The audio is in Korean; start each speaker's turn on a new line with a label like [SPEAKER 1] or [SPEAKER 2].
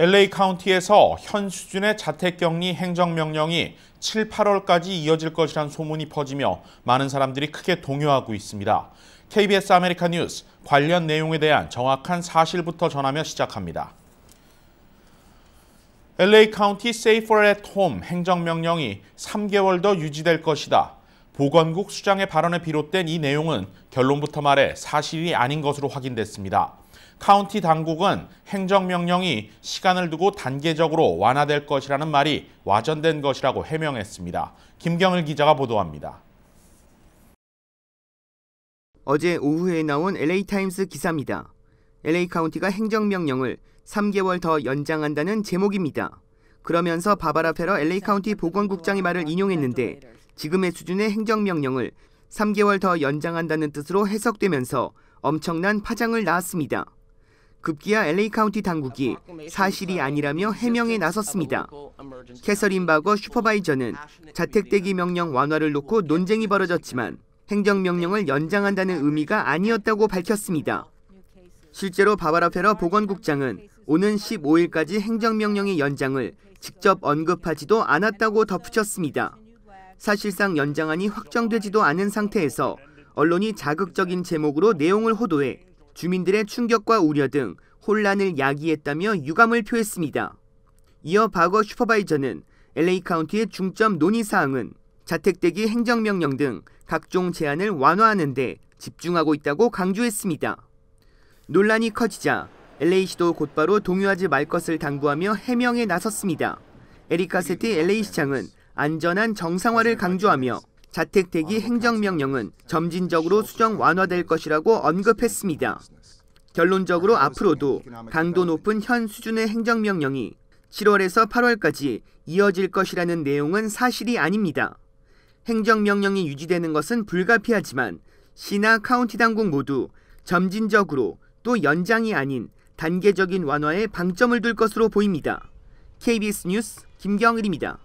[SPEAKER 1] LA 카운티에서 현 수준의 자택격리 행정명령이 7, 8월까지 이어질 것이란 소문이 퍼지며 많은 사람들이 크게 동요하고 있습니다. KBS 아메리카 뉴스 관련 내용에 대한 정확한 사실부터 전하며 시작합니다. LA 카운티 Safer at Home 행정명령이 3개월 더 유지될 것이다. 보건국 수장의 발언에 비롯된 이 내용은 결론부터 말해 사실이 아닌 것으로 확인됐습니다. 카운티 당국은 행정명령이 시간을 두고 단계적으로 완화될 것이라는 말이 와전된 것이라고 해명했습니다. 김경일 기자가 보도합니다.
[SPEAKER 2] 어제 오후에 나온 LA타임스 기사입니다. LA 카운티가 행정명령을 3개월 더 연장한다는 제목입니다. 그러면서 바바라 페러 LA 카운티 보건국장의 말을 인용했는데 지금의 수준의 행정명령을 3개월 더 연장한다는 뜻으로 해석되면서 엄청난 파장을 낳았습니다. 급기야 LA 카운티 당국이 사실이 아니라며 해명에 나섰습니다. 캐서린 바거 슈퍼바이저는 자택대기 명령 완화를 놓고 논쟁이 벌어졌지만 행정명령을 연장한다는 의미가 아니었다고 밝혔습니다. 실제로 바바라 페러 보건국장은 오는 15일까지 행정명령의 연장을 직접 언급하지도 않았다고 덧붙였습니다. 사실상 연장안이 확정되지도 않은 상태에서 언론이 자극적인 제목으로 내용을 호도해 주민들의 충격과 우려 등 혼란을 야기했다며 유감을 표했습니다. 이어 바거 슈퍼바이저는 LA 카운티의 중점 논의 사항은 자택대기 행정명령 등 각종 제한을 완화하는 데 집중하고 있다고 강조했습니다. 논란이 커지자 LA시도 곧바로 동요하지 말 것을 당부하며 해명에 나섰습니다. 에리카 세티 LA시장은 안전한 정상화를 강조하며 자택 대기 아, 행정명령은 점진적으로 수정 완화될 것이라고 언급했습니다. 결론적으로 앞으로도 강도 높은 현 수준의 행정명령이 7월에서 8월까지 이어질 것이라는 내용은 사실이 아닙니다. 행정명령이 유지되는 것은 불가피하지만 시나 카운티 당국 모두 점진적으로 또 연장이 아닌 단계적인 완화에 방점을 둘 것으로 보입니다. KBS 뉴스 김경일입니다.